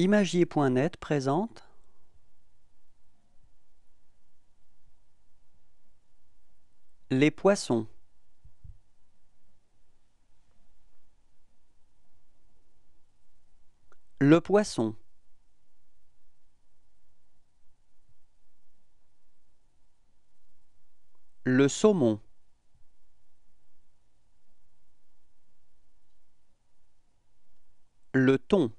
Imagier.net présente Les poissons. Le poisson. Le saumon. Le thon.